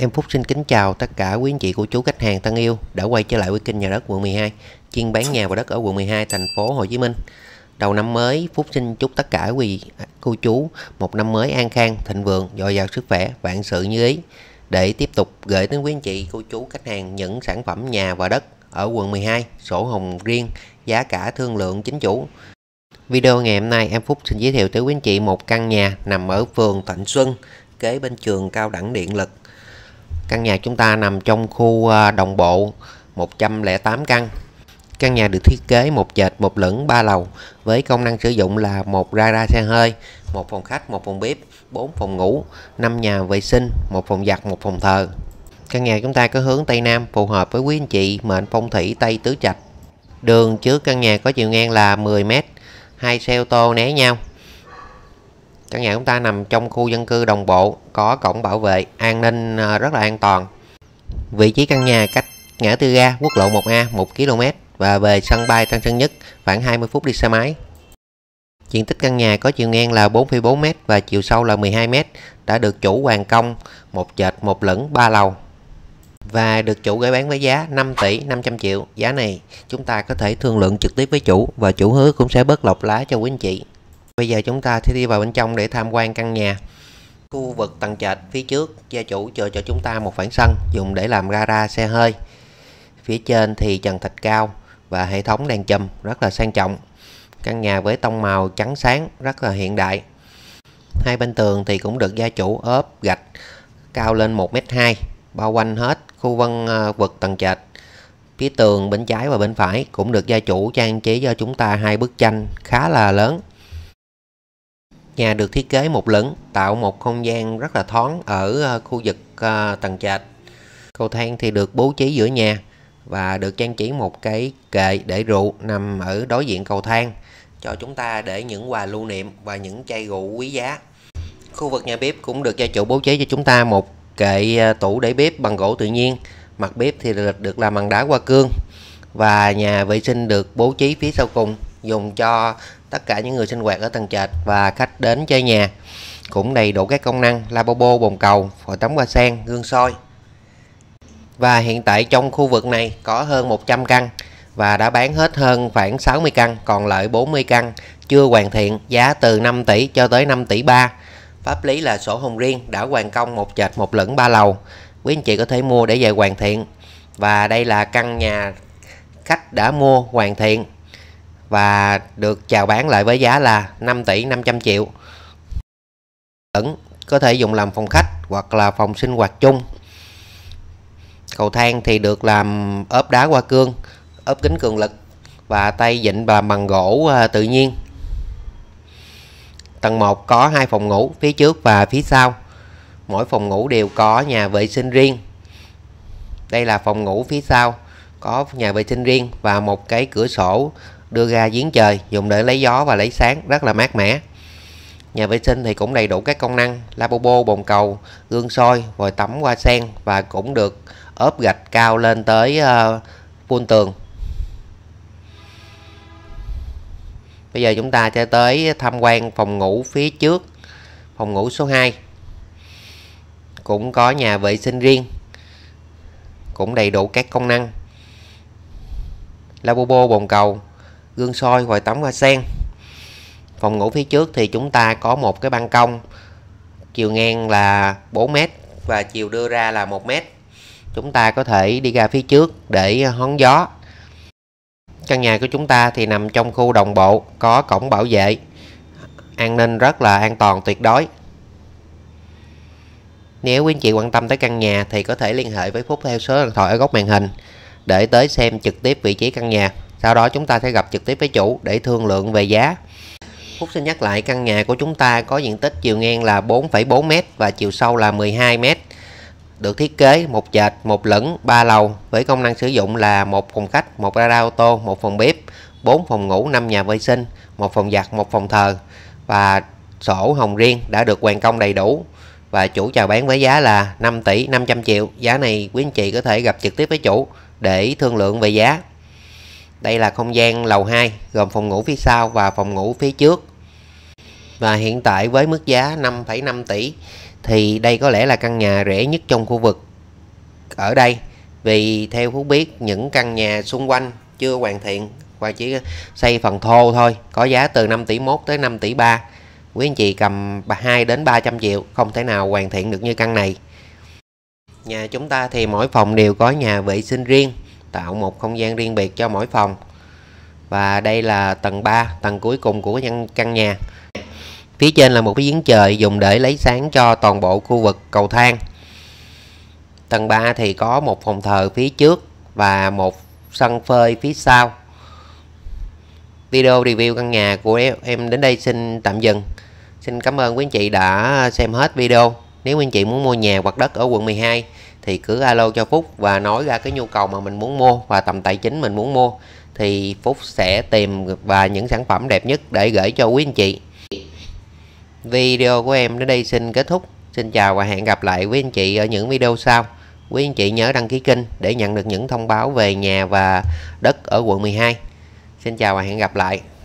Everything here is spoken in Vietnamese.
Em Phúc xin kính chào tất cả quý anh chị của chú khách hàng thân yêu đã quay trở lại với kênh nhà đất quận 12, chuyên bán nhà và đất ở quận 12 thành phố Hồ Chí Minh. Đầu năm mới, Phúc xin chúc tất cả quý cô chú một năm mới an khang, thịnh vượng, dồi dào sức khỏe, vạn sự như ý. Để tiếp tục gửi đến quý anh chị cô chú khách hàng những sản phẩm nhà và đất ở quận 12, sổ hồng riêng, giá cả thương lượng chính chủ. Video ngày hôm nay em Phúc xin giới thiệu tới quý anh chị một căn nhà nằm ở phường Thạnh Xuân, kế bên trường Cao đẳng Điện lực Căn nhà chúng ta nằm trong khu ờ, đồng bộ 108 căn. Căn nhà được thiết kế một trệt, một lửng, ba lầu với công năng sử dụng là một gara xe hơi, một phòng khách, một phòng bếp, bốn phòng ngủ, năm nhà vệ sinh, một phòng giặt, một phòng thờ. Căn nhà chúng ta có hướng Tây Nam phù hợp với quý anh chị mệnh phong thủy Tây Tứ Trạch. Đường trước căn nhà có chiều ngang là 10m, hai xe ô tô né nhau căn nhà chúng ta nằm trong khu dân cư đồng bộ có cổng bảo vệ an ninh ờ, rất là an toàn vị trí căn nhà cách ngã tư ga quốc lộ 1A 1 km và về sân bay Tân Sơn Nhất khoảng 20 phút đi xe máy diện tích căn nhà có chiều ngang là 4,4m và chiều sâu là 12m đã được chủ hoàn công một trệt một lửng ba lầu và được chủ gửi bán với giá 5 tỷ 500 triệu. Giá này chúng ta có thể thương lượng trực tiếp với chủ và chủ hứa cũng sẽ bớt lọc lá cho quý anh chị. Bây giờ chúng ta sẽ đi vào bên trong để tham quan căn nhà. Khu vực tầng trệt phía trước, gia chủ chờ cho chúng ta một khoảng sân dùng để làm gara xe hơi. Phía trên thì trần thạch cao và hệ thống đèn chùm rất là sang trọng. Căn nhà với tông màu trắng sáng rất là hiện đại. Hai bên tường thì cũng được gia chủ ốp gạch cao lên 1m2 bao quanh hết khu vân ờ, vực tầng trệt phía tường bên trái và bên phải cũng được gia chủ trang trí cho chúng ta hai bức tranh khá là lớn nhà được thiết kế một lửng tạo một không gian rất là thoáng ở ờ, khu vực ờ, tầng trệt. Cầu thang thì được bố trí giữa nhà và được trang trí một cái kệ để rượu nằm ở đối diện cầu thang cho chúng ta để những quà lưu niệm và những chai rượu quý giá. Khu vực nhà bếp cũng được gia chủ bố trí cho chúng ta một kệ ờ, tủ để bếp bằng gỗ tự nhiên, mặt bếp thì được làm bằng đá hoa cương và nhà vệ sinh được bố trí phía sau cùng dùng cho tất cả những người sinh hoạt ở tầng trệt và khách đến chơi nhà cũng đầy đủ các công năng lavabo bồn cầu vòi tắm hoa sen gương soi và hiện tại trong khu vực này có hơn 100 căn và đã bán hết hơn khoảng 60 căn còn lại 40 căn chưa hoàn thiện giá từ 5 tỷ cho tới 5 tỷ 3 pháp lý là sổ hồng riêng đã hoàn công một trệt một lửng ba lầu quý anh chị có thể mua để về hoàn thiện và đây là căn nhà khách đã mua hoàn thiện và được chào bán lại với giá là 5 tỷ 500 triệu có thể dùng làm phòng khách hoặc là phòng sinh hoạt chung cầu thang thì được làm ốp đá hoa cương ốp kính cường lực và tay vịn và bằng gỗ à, tự nhiên tầng 1 có hai phòng ngủ phía trước và phía sau mỗi phòng ngủ đều có nhà vệ sinh riêng đây là phòng ngủ phía sau có nhà vệ sinh riêng và một cái cửa sổ đưa ra giếng trời dùng để lấy gió và lấy sáng rất là mát mẻ nhà vệ sinh thì cũng đầy đủ các công năng lavabo bồn cầu gương soi vòi tắm hoa sen và cũng được ốp gạch cao lên tới uh, tường bây giờ chúng ta sẽ tới tham quan phòng ngủ phía trước phòng ngủ số 2 cũng có nhà vệ sinh riêng cũng đầy đủ các công năng lavabo bồn cầu gương soi vòi tắm hoa sen phòng ngủ phía trước thì chúng ta có một cái ban công chiều ngang là 4 m và chiều đưa ra là 1 m chúng ta có thể đi ra phía trước để hón gió căn nhà của chúng ta thì nằm trong khu đồng bộ có cổng bảo vệ an ninh rất là an toàn tuyệt đối nếu quý anh chị quan tâm tới căn nhà thì có thể liên hệ với Phúc theo số điện thoại ở góc màn hình để tới xem trực tiếp vị trí căn nhà. Sau đó chúng ta sẽ gặp trực tiếp với chủ để thương lượng về giá. Phúc xin nhắc lại căn nhà của chúng ta có diện tích chiều ngang là 4,4m và chiều sâu là 12m. Được thiết kế một trệt, một lửng, 3 lầu với công năng sử dụng là một phòng khách, một gara ô tô, một phòng bếp, 4 phòng ngủ, 5 nhà vệ sinh, một phòng giặt, một phòng thờ và sổ hồng riêng đã được hoàn công đầy đủ và chủ chào bán với giá là 5 tỷ 500 triệu. Giá này quý anh chị có thể gặp trực tiếp với chủ để thương lượng về giá. Đây là không gian lầu 2 gồm phòng ngủ phía sau và phòng ngủ phía trước. Và hiện tại với mức giá 5,5 tỷ thì đây có lẽ là căn nhà rẻ nhất trong khu vực ở đây. Vì theo Phú biết những căn nhà xung quanh chưa hoàn thiện và chỉ xây phần thô thôi có giá từ 5 tỷ 1 tới 5 tỷ 3 quý anh chị cầm 2 đến 300 triệu không thể nào hoàn thiện được như căn này nhà chúng ta thì mỗi phòng đều có nhà vệ sinh riêng tạo một không gian riêng biệt cho mỗi phòng và đây là tầng 3 tầng cuối cùng của căn nhà phía trên là một cái giếng trời dùng để lấy sáng cho toàn bộ khu vực cầu thang tầng 3 thì có một phòng thờ phía trước và một sân phơi phía sau video review căn nhà của em đến đây xin tạm dừng xin cảm ơn quý anh chị đã xem hết video nếu quý anh chị muốn mua nhà hoặc đất ở quận 12 thì cứ alo cho Phúc và nói ra cái nhu cầu mà mình muốn mua và tầm tài chính mình muốn mua thì Phúc sẽ tìm và những sản phẩm đẹp nhất để gửi cho quý anh chị. Video của em đến đây xin kết thúc. Xin chào và hẹn gặp lại quý anh chị ở những video sau. Quý anh chị nhớ đăng ký kênh để nhận được những thông báo về nhà và đất ở quận 12. Xin chào và hẹn gặp lại.